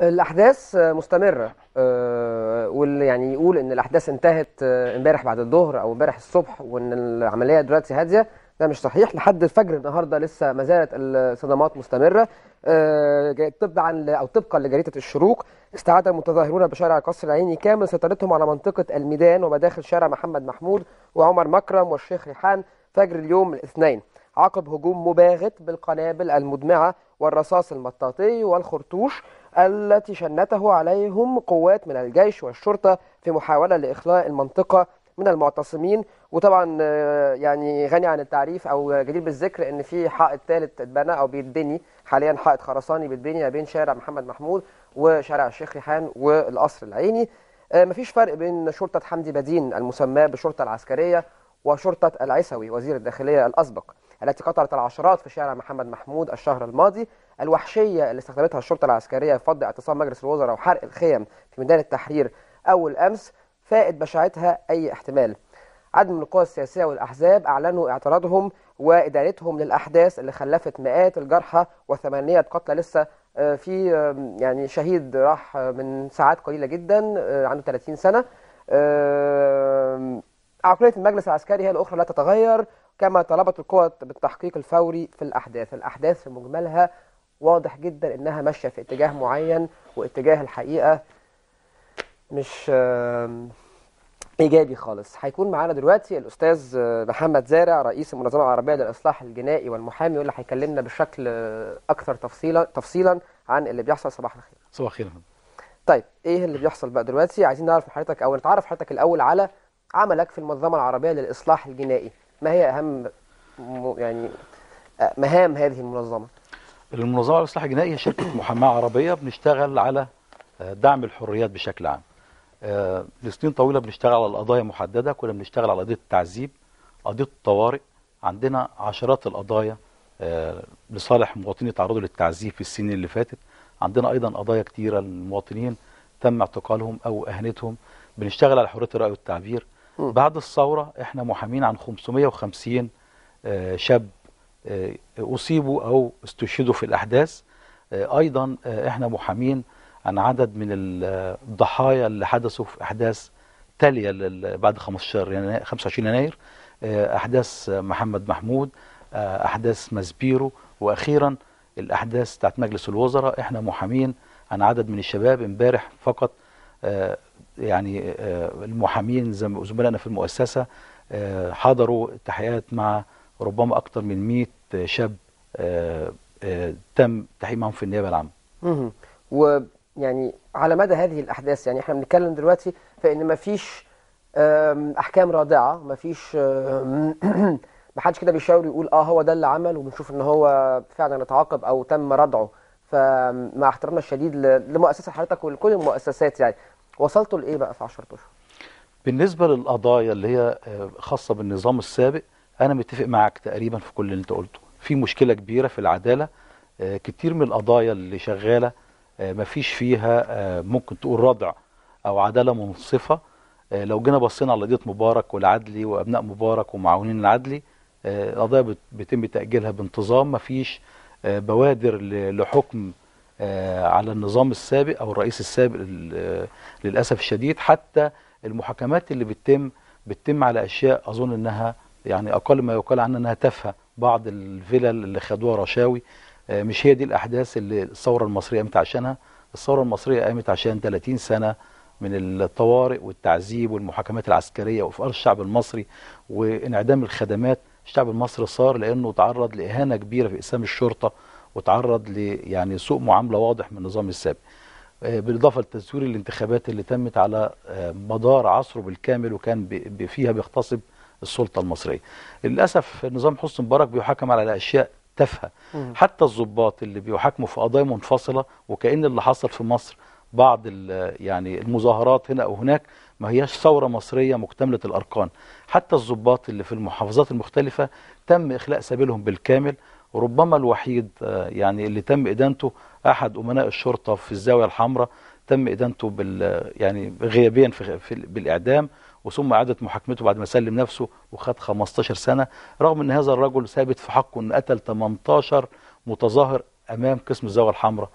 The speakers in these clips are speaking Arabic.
الاحداث مستمره آه، واللي يعني يقول ان الاحداث انتهت آه، امبارح بعد الظهر او امبارح الصبح وان العمليه دلوقتي هاديه ده مش صحيح لحد الفجر النهارده لسه ما زالت الصدمات مستمره آه، طبعا او طبقا لجريده الشروق استعاد المتظاهرون بشارع قصر العيني كامل سيطرتهم على منطقه الميدان ومداخل شارع محمد محمود وعمر مكرم والشيخ ريحان فجر اليوم الاثنين عقب هجوم مباغت بالقنابل المدمعه والرصاص المطاطي والخرطوش التي شنته عليهم قوات من الجيش والشرطة في محاولة لإخلاء المنطقة من المعتصمين وطبعا آه، يعني غني عن التعريف او جدير بالذكر ان في حائط ثالث اتبنى او بيتبني حاليا حائط خرساني بيتبني ما بين شارع محمد محمود وشارع الشيخ ريحان والقصر العيني آه، مفيش فرق بين شرطة حمدي بدين المسماة بالشرطة العسكرية وشرطة العيسوي وزير الداخلية الأسبق التي قتلت العشرات في شارع محمد محمود الشهر الماضي الوحشية اللي استخدمتها الشرطة العسكرية في فض اعتصام مجلس الوزراء وحرق الخيم في ميدان التحرير أول أمس فائت بشاعتها أي احتمال عدم القوى السياسية والأحزاب أعلنوا اعتراضهم وإدانتهم للأحداث اللي خلفت مئات الجرحى وثمانية قتلى لسه آه، في يعني شهيد راح آه، من ساعات قليلة جدا آه، عنده 30 سنة عقلية المجلس العسكري هي الأخرى لا تتغير كما طلبت القوى بالتحقيق الفوري في الأحداث الأحداث في مجملها واضح جدا إنها ماشية في اتجاه معين واتجاه الحقيقة مش إيجابي خالص هيكون معانا دلوقتي الأستاذ محمد زارع رئيس المنظمة العربية للإصلاح الجنائي والمحامي واللي هيكلمنا بشكل أكثر تفصيلا تفصيلا عن اللي بيحصل صباح الخير صباح الخير طيب ايه اللي بيحصل بقى دلوقتي عايزين نعرف حضرتك او نتعرف حضرتك الاول على عملك في المنظمه العربيه للاصلاح الجنائي ما هي أهم يعني مهام هذه المنظمة؟ المنظمة للإصلاح الجنائي هي شركة محاماة عربية بنشتغل على آه، دعم الحريات بشكل عام آه، لسنين طويلة بنشتغل على القضايا محددة كنا بنشتغل على قضية التعذيب قضية الطوارئ عندنا عشرات القضايا آه، لصالح مواطنين تعرضوا للتعذيب في السنين اللي فاتت عندنا أيضا قضايا كتيرة للمواطنين تم اعتقالهم أو أهانتهم، بنشتغل على حرية الرأي والتعبير بعد الثورة احنا محامين عن 550 آه، شاب آه، أصيبوا أو استشهدوا في الأحداث آه، أيضا احنا محامين عن عدد من الضحايا اللي حدثوا في أحداث تالية بعد 15 يناير 25 يناير أحداث محمد محمود أحداث مزبيرو وأخيرا الأحداث بتاعت مجلس الوزراء احنا محامين عن عدد من الشباب امبارح فقط يعني آه، المحامين زملائنا في المؤسسة آه، حضروا التحقيقات مع ربما أكثر من 100 شاب آه، تم التحقيق معهم في النيابة العامة ويعني على مدى هذه الأحداث يعني احنا بنتكلم دلوقتي فإن ما فيش أحكام رادعة ما فيش ما حدش كده بيشاور يقول اه هو ده اللي عمل وبنشوف ان هو فعلا اتعاقب او تم ردعه فمع احترامنا الشديد لمؤسسه حضرتك ولكل المؤسسات يعني وصلتوا لايه بقى في 10 اشهر بالنسبه للقضايا اللي هي آه، خاصه بالنظام السابق انا متفق معاك تقريبا في كل اللي انت قلته في مشكله كبيره في العداله آه، كتير من القضايا اللي شغاله آه، ما فيش فيها ممكن تقول ردع او عداله منصفه لو جينا بصينا على قضيه مبارك والعدلي وابناء مبارك ومعاونين العدلي القضايا بيتم تاجيلها بانتظام ما فيش بوادر لحكم آه، على النظام السابق او الرئيس السابق آه، للاسف الشديد حتى المحاكمات اللي بتتم بتتم على اشياء اظن انها يعني اقل ما يقال عنها انها تافهه بعض الفلل اللي خدوها رشاوي آه، مش هي دي الاحداث اللي الثوره المصريه قامت عشانها الثوره المصريه قامت عشان 30 سنه من الطوارئ والتعذيب والمحاكمات العسكريه ارض الشعب المصري وانعدام الخدمات الشعب المصري صار لانه تعرض لاهانه كبيره في اقسام الشرطه وتعرض ل يعني سوء معامله واضح من النظام السابق آه، بالاضافه لتزوير الانتخابات اللي تمت على آه، مدار عصره بالكامل وكان فيها بيغتصب السلطه المصريه. للاسف نظام حسني مبارك بيحاكم على اشياء تافهه حتى الضباط اللي بيحاكموا في قضايا منفصله وكان اللي حصل في مصر بعض يعني المظاهرات هنا او هناك ما هياش ثوره مصريه مكتمله الاركان حتى الضباط اللي في المحافظات المختلفه تم اخلاء سبيلهم بالكامل ربما الوحيد آه، يعني اللي تم إدانته أحد أمناء الشرطة في الزاوية الحمراء تم إدانته بال آه، يعني غيابيا في, في بالإعدام وثم إعادة محاكمته بعد ما سلم نفسه وخد 15 سنة رغم أن هذا الرجل ثابت في حقه أن قتل 18 متظاهر أمام قسم الزاوية الحمراء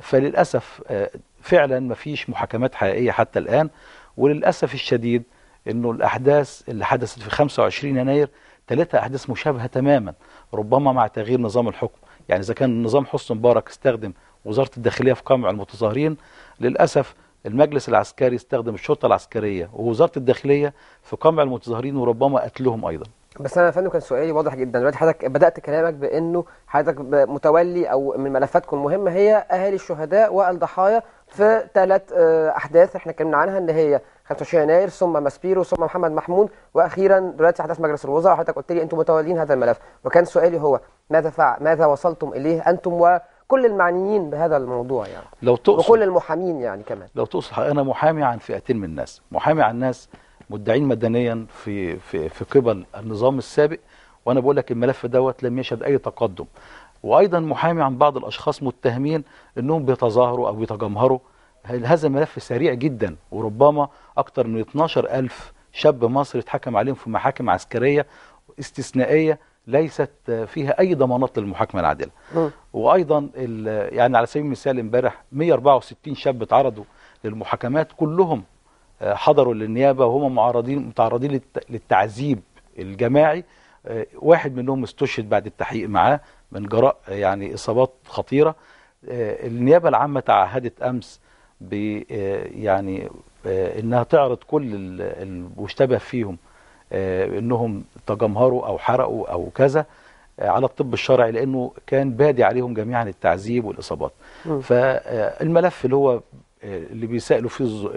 فللأسف آه، فعلا ما فيش محاكمات حقيقية حتى الآن وللأسف الشديد أنه الأحداث اللي حدثت في 25 يناير ثلاثة أحداث مشابهة تماما ربما مع تغيير نظام الحكم يعني إذا كان نظام حسن مبارك استخدم وزارة الداخلية في قمع المتظاهرين للأسف المجلس العسكري استخدم الشرطة العسكرية ووزارة الداخلية في قمع المتظاهرين وربما قتلهم أيضا بس انا يا فندم كان سؤالي واضح جدا دلوقتي حضرتك بدات كلامك بانه حضرتك متولي او من ملفاتكم المهمه هي اهالي الشهداء والضحايا في ثلاث آه، احداث احنا اتكلمنا عنها ان هي 25 يناير ثم ماسبيرو ثم محمد محمود واخيرا دلوقتي احداث مجلس الوزراء وحضرتك قلت لي انتم متولين هذا الملف وكان سؤالي هو ماذا فعل ماذا وصلتم اليه انتم وكل المعنيين بهذا الموضوع يعني لو تقصد وكل المحامين يعني كمان لو تقصد انا محامي عن فئتين من الناس محامي عن ناس مدعين مدنيا في في في قبل النظام السابق وانا بقول لك الملف دوت لم يشهد اي تقدم وايضا محامي عن بعض الاشخاص متهمين انهم بيتظاهروا او بيتجمهروا هذا الملف سريع جدا وربما أكثر من 12 ألف شاب مصري اتحكم عليهم في محاكم عسكرية استثنائية ليست فيها أي ضمانات للمحاكمة العادلة وأيضا يعني على سبيل المثال امبارح 164 شاب اتعرضوا للمحاكمات كلهم آه، حضروا للنيابة وهم معرضين متعرضين للتعذيب الجماعي آه، واحد منهم استشهد بعد التحقيق معاه من جراء يعني إصابات خطيرة آه، النيابة العامة تعهدت أمس آه، يعني آه، انها تعرض كل المشتبه فيهم آه، انهم تجمهروا او حرقوا او كذا على الطب الشرعي لانه كان بادي عليهم جميعا التعذيب والاصابات فالملف اللي هو اللي بيسالوا فيه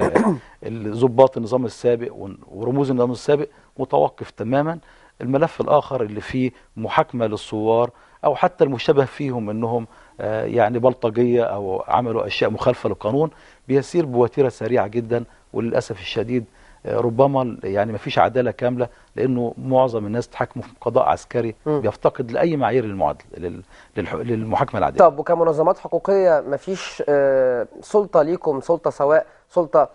الضباط النظام السابق ورموز النظام السابق متوقف تماما الملف الاخر اللي فيه محاكمه للثوار او حتى المشتبه فيهم انهم آه، يعني بلطجية أو عملوا أشياء مخالفة للقانون بيسير بوتيرة سريعة جدا وللأسف الشديد آه، ربما يعني ما فيش عدالة كاملة لأنه معظم الناس تحكموا في قضاء عسكري م. بيفتقد لأي معايير للمعادلة للمحاكمة العادلة طب وكمنظمات حقوقية ما فيش آه، سلطة ليكم سلطة سواء سلطة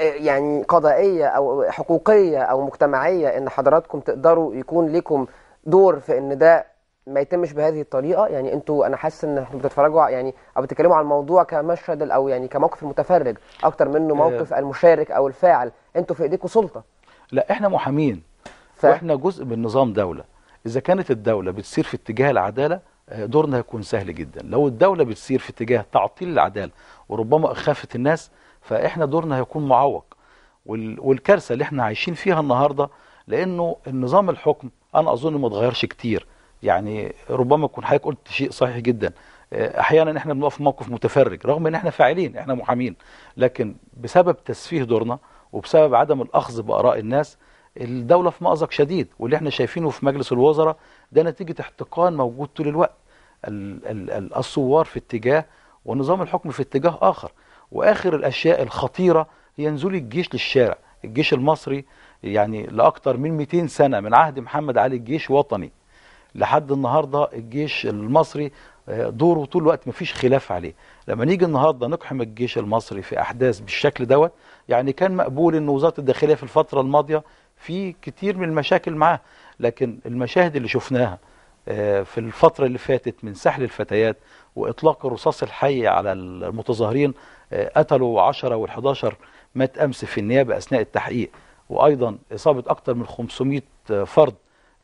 يعني قضائية أو حقوقية أو مجتمعية إن حضراتكم تقدروا يكون لكم دور في إن ده ما يتمش بهذه الطريقه يعني انتوا انا حاسس ان انتوا بتتفرجوا يعني او بتتكلموا عن الموضوع كمشهد او يعني كموقف المتفرج اكتر منه آه. موقف المشارك او الفاعل انتوا في ايديكم سلطه لا احنا محامين ف... واحنا جزء من نظام دوله اذا كانت الدوله بتسير في اتجاه العداله آه، دورنا هيكون سهل جدا لو الدوله بتسير في اتجاه تعطيل العداله وربما اخافه الناس فاحنا دورنا هيكون معوق وال... والكارثه اللي احنا عايشين فيها النهارده لانه النظام الحكم انا اظن ما اتغيرش كتير يعني ربما تكون حضرتك قلت شيء صحيح جدا احيانا احنا بنقف في موقف متفرج رغم ان احنا فاعلين احنا محامين لكن بسبب تسفيه دورنا وبسبب عدم الاخذ باراء الناس الدوله في مأزق شديد واللي احنا شايفينه في مجلس الوزراء ده نتيجه احتقان موجود طول الوقت الثوار في اتجاه ونظام الحكم في اتجاه اخر واخر الاشياء الخطيره هي نزول الجيش للشارع الجيش المصري يعني لاكثر من 200 سنه من عهد محمد علي الجيش وطني لحد النهارده الجيش المصري آه، دوره طول الوقت مفيش خلاف عليه لما نيجي النهارده نقحم الجيش المصري في احداث بالشكل دوت يعني كان مقبول ان وزاره الداخليه في الفتره الماضيه في كتير من المشاكل معاه لكن المشاهد اللي شفناها آه، في الفتره اللي فاتت من سحل الفتيات واطلاق الرصاص الحي على المتظاهرين آه، قتلوا 10 وال11 مات امس في النيابه اثناء التحقيق وايضا اصابه اكثر من 500 فرد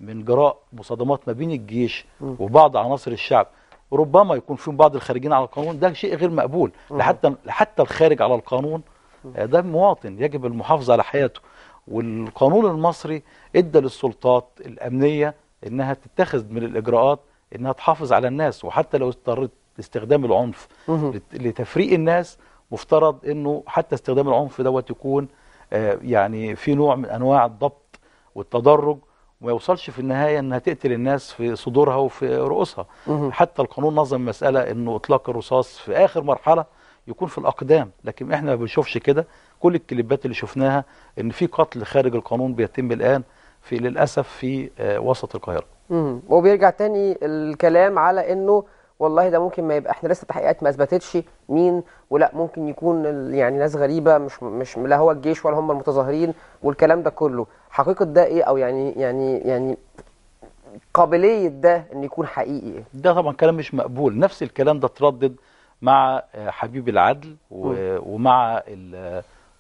من جراء مصادمات ما بين الجيش وبعض عناصر الشعب ربما يكون فيهم بعض الخارجين على القانون ده شيء غير مقبول لحتى لحتى الخارج على القانون آه، ده مواطن يجب المحافظة على حياته والقانون المصري ادى للسلطات الأمنية انها تتخذ من الإجراءات انها تحافظ على الناس وحتى لو اضطرت استخدام العنف لتفريق الناس مفترض انه حتى استخدام العنف دوت يكون آه، يعني في نوع من انواع الضبط والتدرج ما يوصلش في النهاية أنها تقتل الناس في صدورها وفي رؤوسها حتى القانون نظم مسألة أنه إطلاق الرصاص في آخر مرحلة يكون في الأقدام لكن إحنا ما بنشوفش كده كل الكليبات اللي شفناها أن في قتل خارج القانون بيتم الآن في للأسف في آه، وسط القاهرة وبيرجع تاني الكلام على أنه والله ده ممكن ما يبقى احنا لسه التحقيقات ما اثبتتش مين ولا ممكن يكون يعني ناس غريبه مش مش لا هو الجيش ولا هم المتظاهرين والكلام ده كله حقيقه ده ايه او يعني يعني يعني قابليه ده ان يكون حقيقي ده طبعا كلام مش مقبول نفس الكلام ده اتردد مع آه، حبيب العدل ومع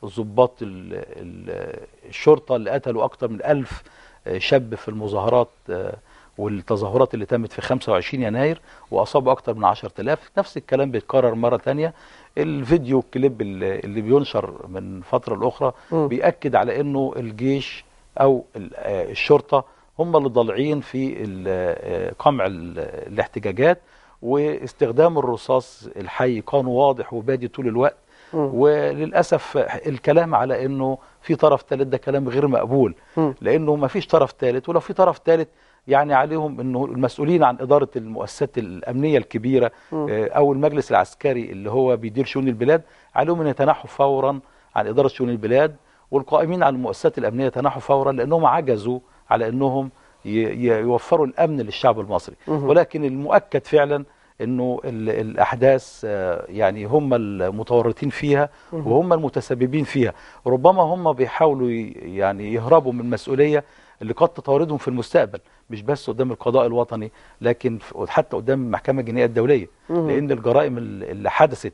الضباط الشرطه اللي قتلوا اكتر من ألف آه، شاب في المظاهرات آه، والتظاهرات اللي تمت في 25 يناير واصابوا اكثر من 10000 نفس الكلام بيتكرر مره ثانيه الفيديو كليب اللي بينشر من فتره لاخرى بياكد على انه الجيش او آه، الشرطه هم اللي ضالعين في آه، قمع الاحتجاجات واستخدام الرصاص الحي كان واضح وبادي طول الوقت م. وللاسف الكلام على انه في طرف ثالث ده كلام غير مقبول م. لانه ما فيش طرف ثالث ولو في طرف ثالث يعني عليهم انه المسؤولين عن اداره المؤسسات الامنيه الكبيره آه، او المجلس العسكري اللي هو بيدير شؤون البلاد عليهم ان يتنحوا فورا عن اداره شؤون البلاد والقائمين على المؤسسات الامنيه يتنحوا فورا لانهم عجزوا على انهم يوفروا الامن للشعب المصري ولكن المؤكد فعلا انه الاحداث آه، يعني هم المتورطين فيها وهم المتسببين فيها ربما هم بيحاولوا يعني يهربوا من المسؤوليه اللي قد تطاردهم في المستقبل مش بس قدام القضاء الوطني لكن حتى قدام المحكمه الجنائيه الدوليه لان الجرائم اللي حدثت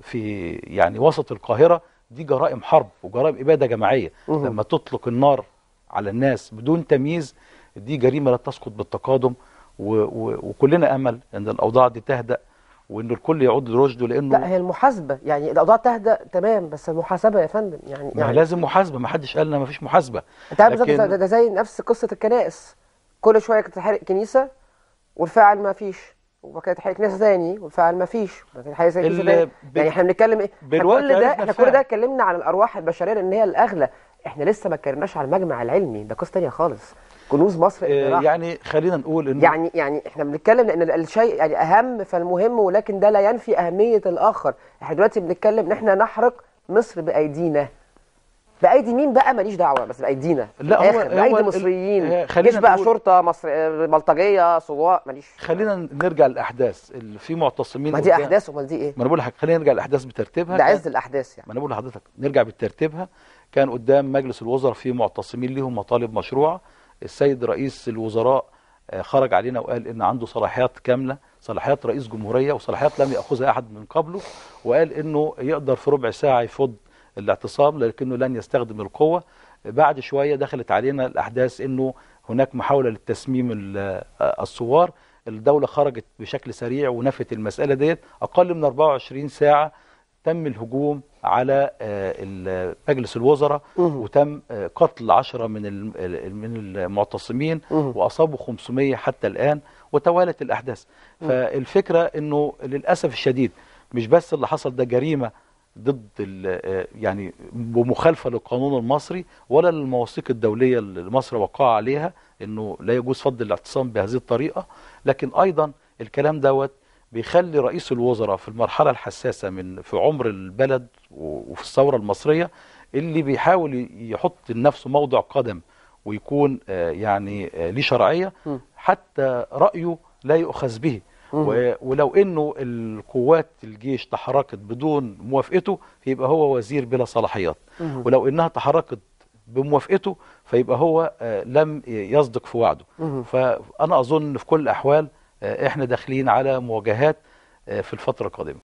في يعني وسط القاهره دي جرائم حرب وجرائم اباده جماعيه لما تطلق النار على الناس بدون تمييز دي جريمه لا تسقط بالتقادم وكلنا امل ان الاوضاع دي تهدأ وانه الكل يعود لرشده لانه لا هي المحاسبه يعني الاوضاع تهدأ تمام بس المحاسبه يا فندم يعني ما يعني لازم محاسبه ما حدش قال لنا ما فيش محاسبه انت عارف لكن... ده, زي نفس قصه الكنائس كل شويه تتحرق كنيسه والفاعل ما فيش وبعد كده كنيسه ثاني والفاعل ما فيش تحرق ب... يعني احنا بنتكلم ايه كل ده احنا كل ده اتكلمنا عن الارواح البشريه لان هي الاغلى احنا لسه ما اتكلمناش على المجمع العلمي ده قصه ثانيه خالص كنوز مصر إيه يعني خلينا نقول انه يعني يعني احنا بنتكلم لان الشيء يعني اهم فالمهم ولكن ده لا ينفي اهميه الاخر احنا دلوقتي بنتكلم ان احنا نحرق مصر بايدينا بايدي مين بقى ماليش دعوه بس بايدينا لا هو بايدي مصريين آه، مش بقى شرطه مصر آه، بلطجيه سواق ماليش خلينا نرجع للاحداث اللي في معتصمين ما دي احداث امال دي ايه ما انا بقول لحضرتك خلينا نرجع للاحداث بترتيبها ده عز الاحداث يعني ما انا بقول لحضرتك نرجع بترتيبها كان قدام مجلس الوزراء في معتصمين ليهم مطالب مشروعه السيد رئيس الوزراء آه، خرج علينا وقال ان عنده صلاحيات كامله صلاحيات رئيس جمهوريه وصلاحيات لم ياخذها احد من قبله وقال انه يقدر في ربع ساعه يفض الاعتصام لكنه لن يستخدم القوه بعد شويه دخلت علينا الاحداث انه هناك محاوله للتسميم الثوار آه، الدوله خرجت بشكل سريع ونفت المساله ديت اقل من 24 ساعه تم الهجوم على آه، مجلس الوزراء وتم آه، قتل عشرة من من المعتصمين وأصابوا 500 حتى الآن وتوالت الأحداث فالفكرة أنه للأسف الشديد مش بس اللي حصل ده جريمة ضد آه، يعني بمخالفة للقانون المصري ولا للمواثيق الدولية اللي مصر وقع عليها أنه لا يجوز فض الاعتصام بهذه الطريقة لكن أيضا الكلام دوت بيخلي رئيس الوزراء في المرحلة الحساسة من في عمر البلد وفي الثورة المصرية اللي بيحاول يحط لنفسه موضع قدم ويكون آه، يعني آه، ليه شرعية حتى رأيه لا يؤخذ به ولو انه القوات الجيش تحركت بدون موافقته فيبقى هو وزير بلا صلاحيات ولو انها تحركت بموافقته فيبقى هو آه، لم يصدق في وعده فانا اظن في كل الاحوال آه، احنا داخلين على مواجهات آه، في الفترة القادمة